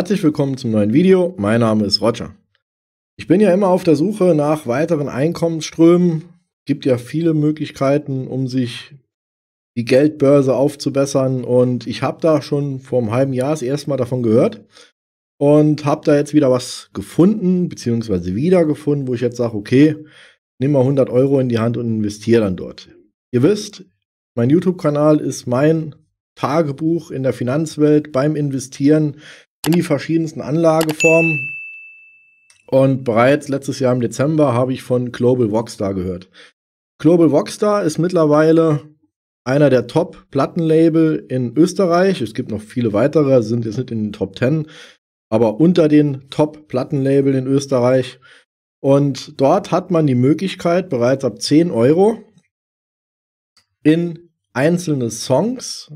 Herzlich willkommen zum neuen Video. Mein Name ist Roger. Ich bin ja immer auf der Suche nach weiteren Einkommensströmen. Gibt ja viele Möglichkeiten, um sich die Geldbörse aufzubessern. Und ich habe da schon vor einem halben Jahr das erste Mal davon gehört und habe da jetzt wieder was gefunden, beziehungsweise wiedergefunden, wo ich jetzt sage, okay, nimm mal 100 Euro in die Hand und investiere dann dort. Ihr wisst, mein YouTube-Kanal ist mein Tagebuch in der Finanzwelt beim Investieren in die verschiedensten Anlageformen. Und bereits letztes Jahr im Dezember habe ich von Global Voxstar gehört. Global Voxstar ist mittlerweile einer der Top-Plattenlabel in Österreich. Es gibt noch viele weitere, sind jetzt nicht in den Top 10, aber unter den Top-Plattenlabel in Österreich. Und dort hat man die Möglichkeit, bereits ab 10 Euro in einzelne Songs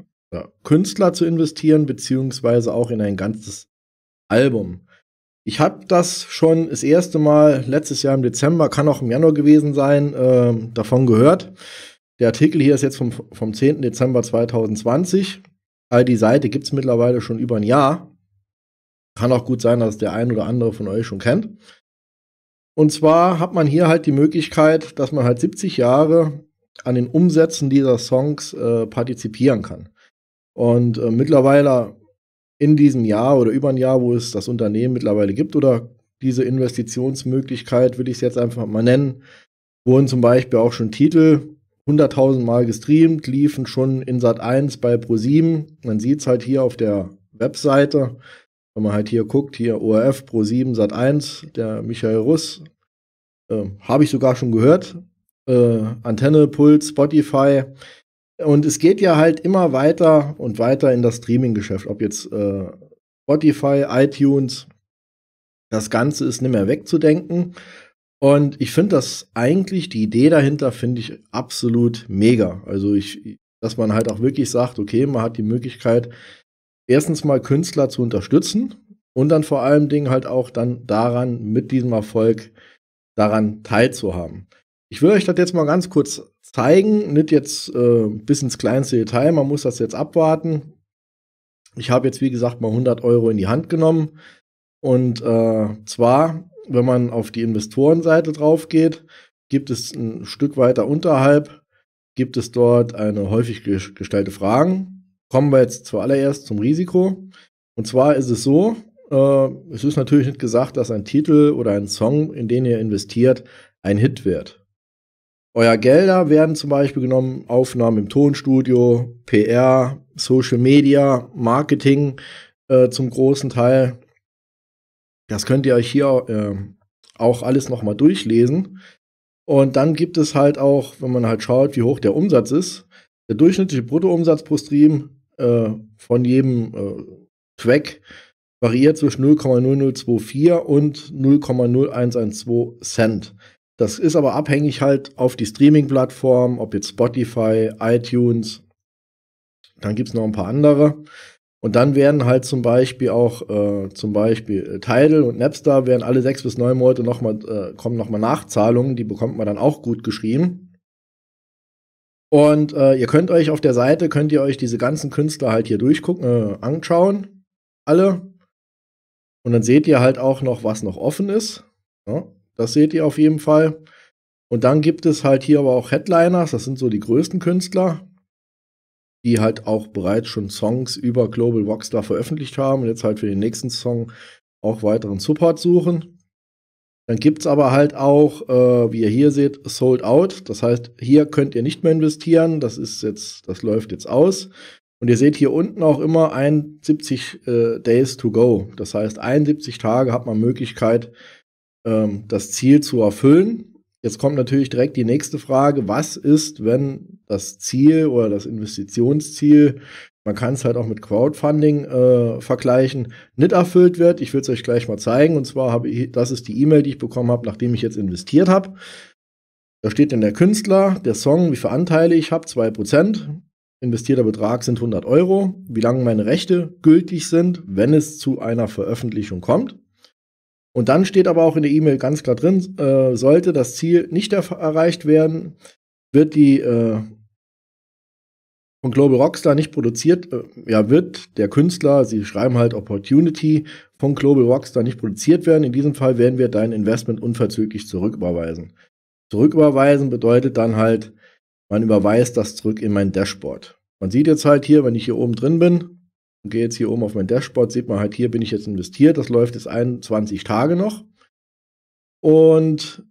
Künstler zu investieren, beziehungsweise auch in ein ganzes Album. Ich habe das schon das erste Mal letztes Jahr im Dezember, kann auch im Januar gewesen sein, äh, davon gehört. Der Artikel hier ist jetzt vom, vom 10. Dezember 2020. All die Seite gibt es mittlerweile schon über ein Jahr. Kann auch gut sein, dass der ein oder andere von euch schon kennt. Und zwar hat man hier halt die Möglichkeit, dass man halt 70 Jahre an den Umsätzen dieser Songs äh, partizipieren kann. Und äh, mittlerweile in diesem Jahr oder über ein Jahr, wo es das Unternehmen mittlerweile gibt oder diese Investitionsmöglichkeit, will ich es jetzt einfach mal nennen, wurden zum Beispiel auch schon Titel 100.000 Mal gestreamt, liefen schon in Sat 1 bei Pro7. Man sieht es halt hier auf der Webseite. Wenn man halt hier guckt, hier ORF Pro7 Sat 1, der Michael Russ, äh, habe ich sogar schon gehört. Äh, Antenne, Puls, Spotify, und es geht ja halt immer weiter und weiter in das Streaming-Geschäft, ob jetzt äh, Spotify, iTunes, das Ganze ist nicht mehr wegzudenken. Und ich finde das eigentlich, die Idee dahinter finde ich absolut mega. Also ich, dass man halt auch wirklich sagt, okay, man hat die Möglichkeit, erstens mal Künstler zu unterstützen und dann vor allem Dingen halt auch dann daran mit diesem Erfolg daran teilzuhaben. Ich will euch das jetzt mal ganz kurz zeigen, nicht jetzt äh, bis ins kleinste Detail, man muss das jetzt abwarten. Ich habe jetzt, wie gesagt, mal 100 Euro in die Hand genommen. Und äh, zwar, wenn man auf die Investorenseite drauf geht, gibt es ein Stück weiter unterhalb, gibt es dort eine häufig gestellte Fragen. Kommen wir jetzt zuallererst zum Risiko. Und zwar ist es so, äh, es ist natürlich nicht gesagt, dass ein Titel oder ein Song, in den ihr investiert, ein Hit wird. Euer Gelder werden zum Beispiel genommen, Aufnahmen im Tonstudio, PR, Social Media, Marketing äh, zum großen Teil. Das könnt ihr euch hier äh, auch alles nochmal durchlesen. Und dann gibt es halt auch, wenn man halt schaut, wie hoch der Umsatz ist, der durchschnittliche Bruttoumsatz pro Stream äh, von jedem äh, Track variiert zwischen 0,0024 und 0,0112 Cent. Das ist aber abhängig halt auf die Streaming-Plattform, ob jetzt Spotify, iTunes, dann gibt es noch ein paar andere. Und dann werden halt zum Beispiel auch, äh, zum Beispiel äh, Tidal und Napster werden alle sechs bis neun Monate nochmal, äh, kommen nochmal Nachzahlungen, die bekommt man dann auch gut geschrieben. Und äh, ihr könnt euch auf der Seite, könnt ihr euch diese ganzen Künstler halt hier durchgucken, äh, anschauen. Alle. Und dann seht ihr halt auch noch, was noch offen ist. Ja. Ne? Das seht ihr auf jeden Fall. Und dann gibt es halt hier aber auch Headliners, das sind so die größten Künstler, die halt auch bereits schon Songs über Global Rockstar veröffentlicht haben und jetzt halt für den nächsten Song auch weiteren Support suchen. Dann gibt es aber halt auch, äh, wie ihr hier seht, Sold Out. Das heißt, hier könnt ihr nicht mehr investieren. Das ist jetzt, das läuft jetzt aus. Und ihr seht hier unten auch immer 71 äh, Days to go. Das heißt, 71 Tage hat man Möglichkeit, ähm, das Ziel zu erfüllen. Jetzt kommt natürlich direkt die nächste Frage, was ist, wenn das Ziel oder das Investitionsziel, man kann es halt auch mit Crowdfunding äh, vergleichen, nicht erfüllt wird. Ich will es euch gleich mal zeigen. Und zwar habe ich, das ist die E-Mail, die ich bekommen habe, nachdem ich jetzt investiert habe. Da steht dann der Künstler, der Song, wie viele Anteile ich habe, 2%. Investierter Betrag sind 100 Euro. Wie lange meine Rechte gültig sind, wenn es zu einer Veröffentlichung kommt. Und dann steht aber auch in der E-Mail ganz klar drin, äh, sollte das Ziel nicht erreicht werden, wird die äh, von Global Rockstar nicht produziert, äh, ja, wird der Künstler, sie schreiben halt Opportunity, von Global Rockstar nicht produziert werden. In diesem Fall werden wir dein Investment unverzüglich zurücküberweisen. Zurücküberweisen bedeutet dann halt, man überweist das zurück in mein Dashboard. Man sieht jetzt halt hier, wenn ich hier oben drin bin, gehe jetzt hier oben auf mein Dashboard, sieht man halt, hier bin ich jetzt investiert. Das läuft jetzt 21 Tage noch. Und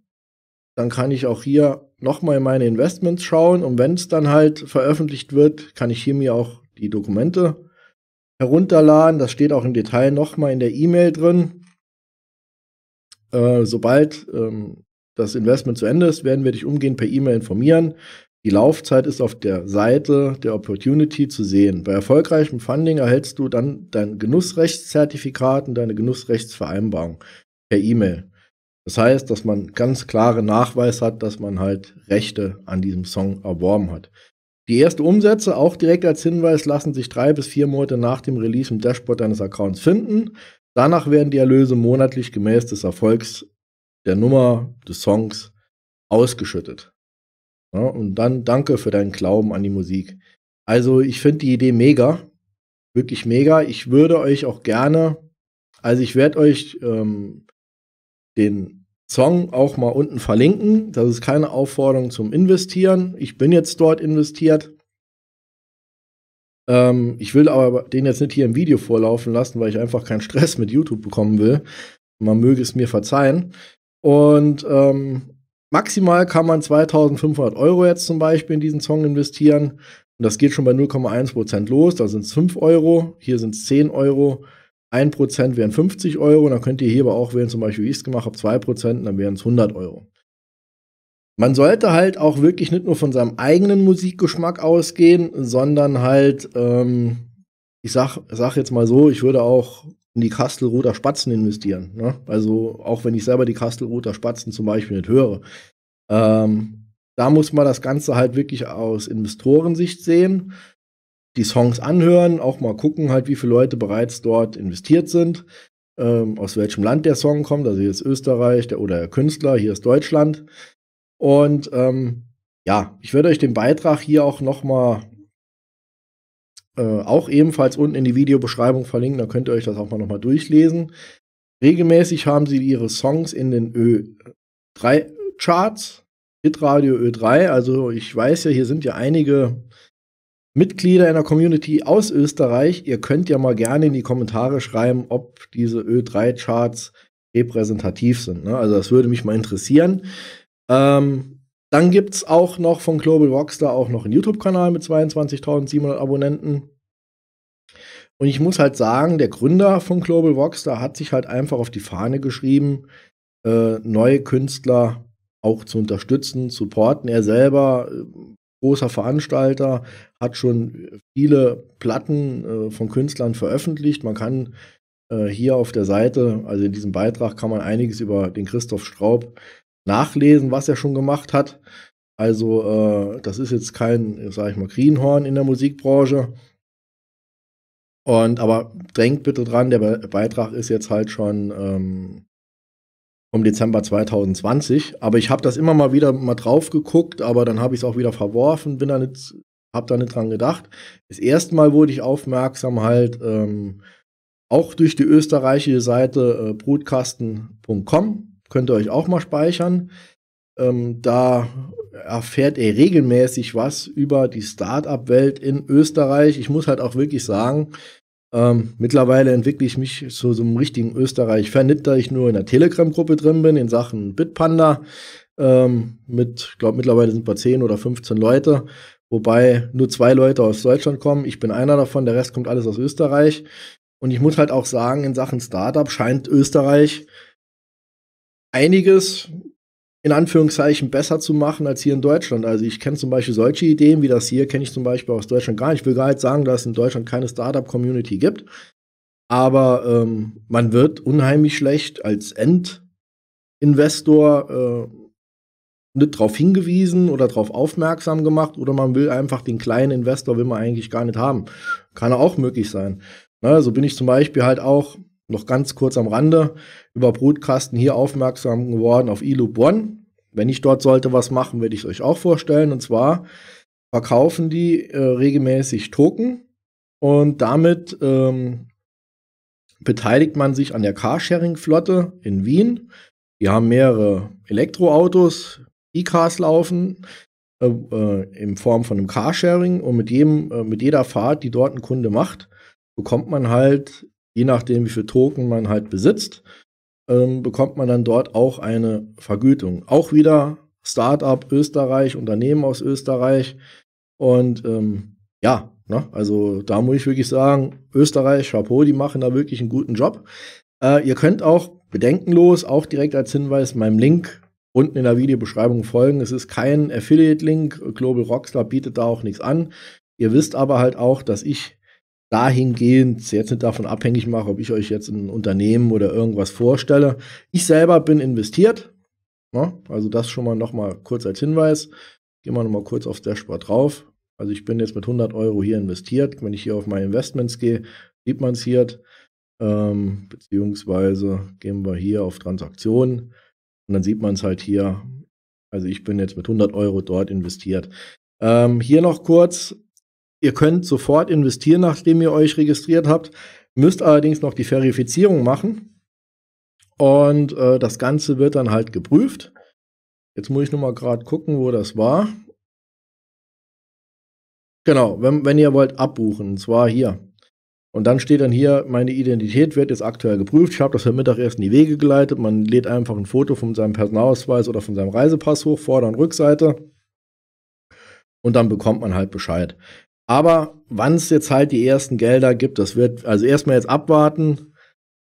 dann kann ich auch hier nochmal meine Investments schauen. Und wenn es dann halt veröffentlicht wird, kann ich hier mir auch die Dokumente herunterladen. Das steht auch im Detail nochmal in der E-Mail drin. Äh, sobald ähm, das Investment zu Ende ist, werden wir dich umgehend per E-Mail informieren. Die Laufzeit ist auf der Seite der Opportunity zu sehen. Bei erfolgreichem Funding erhältst du dann dein Genussrechtszertifikat und deine Genussrechtsvereinbarung per E-Mail. Das heißt, dass man ganz klare Nachweis hat, dass man halt Rechte an diesem Song erworben hat. Die ersten Umsätze, auch direkt als Hinweis, lassen sich drei bis vier Monate nach dem Release im Dashboard deines Accounts finden. Danach werden die Erlöse monatlich gemäß des Erfolgs der Nummer des Songs ausgeschüttet. Ja, und dann danke für deinen Glauben an die Musik. Also ich finde die Idee mega, wirklich mega. Ich würde euch auch gerne, also ich werde euch ähm, den Song auch mal unten verlinken. Das ist keine Aufforderung zum Investieren. Ich bin jetzt dort investiert. Ähm, ich will aber den jetzt nicht hier im Video vorlaufen lassen, weil ich einfach keinen Stress mit YouTube bekommen will. Man möge es mir verzeihen. Und ähm, Maximal kann man 2500 Euro jetzt zum Beispiel in diesen Song investieren. Und das geht schon bei 0,1% los. Da sind es 5 Euro, hier sind es 10 Euro. 1% wären 50 Euro. Und dann könnt ihr hier aber auch wählen, zum Beispiel, wie ich es gemacht habe, 2%, dann wären es 100 Euro. Man sollte halt auch wirklich nicht nur von seinem eigenen Musikgeschmack ausgehen, sondern halt, ähm, ich sag, sag jetzt mal so, ich würde auch in die Kastelroter Spatzen investieren. Ne? Also auch wenn ich selber die Kastelroter Spatzen zum Beispiel nicht höre. Ähm, da muss man das Ganze halt wirklich aus Investorensicht sehen, die Songs anhören, auch mal gucken, halt, wie viele Leute bereits dort investiert sind, ähm, aus welchem Land der Song kommt, also hier ist Österreich der, oder der Künstler, hier ist Deutschland. Und ähm, ja, ich werde euch den Beitrag hier auch nochmal äh, auch ebenfalls unten in die Videobeschreibung verlinken, da könnt ihr euch das auch mal nochmal durchlesen. Regelmäßig haben sie ihre Songs in den Ö3-Charts, Hitradio Ö3. Also ich weiß ja, hier sind ja einige Mitglieder in der Community aus Österreich. Ihr könnt ja mal gerne in die Kommentare schreiben, ob diese Ö3-Charts repräsentativ sind. Ne? Also das würde mich mal interessieren. Ähm, dann gibt es auch noch von Global Rockstar auch noch einen YouTube-Kanal mit 22.700 Abonnenten. Und ich muss halt sagen, der Gründer von Global Rockstar hat sich halt einfach auf die Fahne geschrieben, äh, neue Künstler auch zu unterstützen, zu supporten. Er selber, äh, großer Veranstalter, hat schon viele Platten äh, von Künstlern veröffentlicht. Man kann äh, hier auf der Seite, also in diesem Beitrag, kann man einiges über den Christoph Straub nachlesen, was er schon gemacht hat. Also äh, das ist jetzt kein, sage ich mal, Greenhorn in der Musikbranche. Und aber drängt bitte dran, der Be Beitrag ist jetzt halt schon ähm, vom Dezember 2020. Aber ich habe das immer mal wieder mal drauf geguckt, aber dann habe ich es auch wieder verworfen, bin da nicht, habe da nicht dran gedacht. Das erste Mal wurde ich aufmerksam halt ähm, auch durch die österreichische Seite äh, broadcasten.com könnt ihr euch auch mal speichern. Ähm, da erfährt er regelmäßig was über die Startup-Welt in Österreich. Ich muss halt auch wirklich sagen, ähm, mittlerweile entwickle ich mich zu so einem richtigen Österreich-Fan. da ich nur in der Telegram-Gruppe drin bin, in Sachen Bitpanda. Ähm, mit, glaube mittlerweile sind wir 10 oder 15 Leute, wobei nur zwei Leute aus Deutschland kommen. Ich bin einer davon, der Rest kommt alles aus Österreich. Und ich muss halt auch sagen, in Sachen Startup scheint Österreich einiges in Anführungszeichen besser zu machen als hier in Deutschland. Also ich kenne zum Beispiel solche Ideen wie das hier, kenne ich zum Beispiel aus Deutschland gar nicht. Ich will gar nicht sagen, dass es in Deutschland keine Startup-Community gibt, aber ähm, man wird unheimlich schlecht als Endinvestor äh, nicht darauf hingewiesen oder darauf aufmerksam gemacht oder man will einfach den kleinen Investor, will man eigentlich gar nicht haben. Kann auch möglich sein. Na, ne, so bin ich zum Beispiel halt auch noch ganz kurz am Rande über Brutkasten hier aufmerksam geworden auf eLoop Bonn. Wenn ich dort sollte was machen, werde ich es euch auch vorstellen. Und zwar verkaufen die äh, regelmäßig Token und damit ähm, beteiligt man sich an der Carsharing-Flotte in Wien. Die haben mehrere Elektroautos, E-Cars laufen äh, äh, in Form von einem Carsharing und mit jedem, äh, mit jeder Fahrt, die dort ein Kunde macht, bekommt man halt je nachdem, wie viel Token man halt besitzt, ähm, bekommt man dann dort auch eine Vergütung. Auch wieder Startup Österreich, Unternehmen aus Österreich. Und ähm, ja, ne, also da muss ich wirklich sagen, Österreich, Chapeau, die machen da wirklich einen guten Job. Äh, ihr könnt auch bedenkenlos, auch direkt als Hinweis, meinem Link unten in der Videobeschreibung folgen. Es ist kein Affiliate-Link. Global Rockstar bietet da auch nichts an. Ihr wisst aber halt auch, dass ich dahingehend jetzt nicht davon abhängig mache, ob ich euch jetzt ein Unternehmen oder irgendwas vorstelle. Ich selber bin investiert. Ne? Also das schon mal nochmal kurz als Hinweis. Gehen wir nochmal kurz aufs Dashboard drauf. Also ich bin jetzt mit 100 Euro hier investiert. Wenn ich hier auf meine Investments gehe, sieht man es hier. Ähm, beziehungsweise gehen wir hier auf Transaktionen und dann sieht man es halt hier. Also ich bin jetzt mit 100 Euro dort investiert. Ähm, hier noch kurz Ihr könnt sofort investieren, nachdem ihr euch registriert habt, müsst allerdings noch die Verifizierung machen. Und äh, das Ganze wird dann halt geprüft. Jetzt muss ich nochmal gerade gucken, wo das war. Genau, wenn, wenn ihr wollt, abbuchen. Und zwar hier. Und dann steht dann hier, meine Identität wird jetzt aktuell geprüft. Ich habe das für Mittag erst in die Wege geleitet. Man lädt einfach ein Foto von seinem Personalausweis oder von seinem Reisepass hoch, Vorder- und Rückseite. Und dann bekommt man halt Bescheid. Aber wann es jetzt halt die ersten Gelder gibt, das wird, also erstmal jetzt abwarten.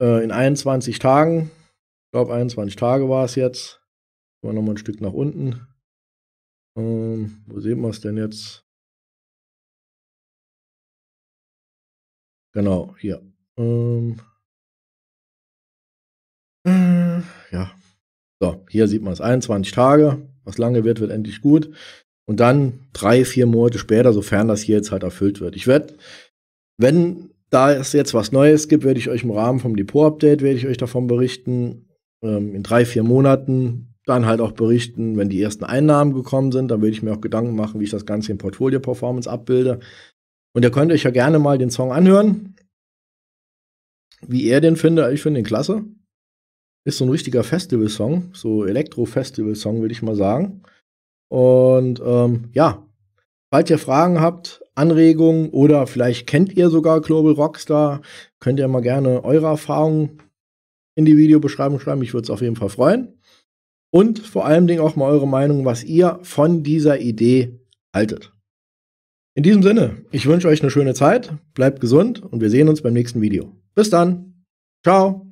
Äh, in 21 Tagen, ich glaube 21 Tage war es jetzt. Gehen wir nochmal ein Stück nach unten. Ähm, wo sehen wir es denn jetzt? Genau, hier. Ähm, äh, ja. So, hier sieht man es. 21 Tage. Was lange wird, wird endlich gut und dann drei, vier Monate später, sofern das hier jetzt halt erfüllt wird. Ich werde, wenn da es jetzt was Neues gibt, werde ich euch im Rahmen vom Depot-Update, werde ich euch davon berichten. Ähm, in drei, vier Monaten dann halt auch berichten, wenn die ersten Einnahmen gekommen sind, dann werde ich mir auch Gedanken machen, wie ich das Ganze in Portfolio-Performance abbilde. Und ihr könnt euch ja gerne mal den Song anhören, wie er den findet. Ich finde den klasse. Ist so ein richtiger Festival-Song, so Elektro-Festival-Song, würde ich mal sagen. Und ähm, ja, falls ihr Fragen habt, Anregungen oder vielleicht kennt ihr sogar Global Rockstar, könnt ihr mal gerne eure Erfahrungen in die Videobeschreibung schreiben. Ich würde es auf jeden Fall freuen. Und vor allem Dingen auch mal eure Meinung, was ihr von dieser Idee haltet. In diesem Sinne, ich wünsche euch eine schöne Zeit, bleibt gesund und wir sehen uns beim nächsten Video. Bis dann. Ciao.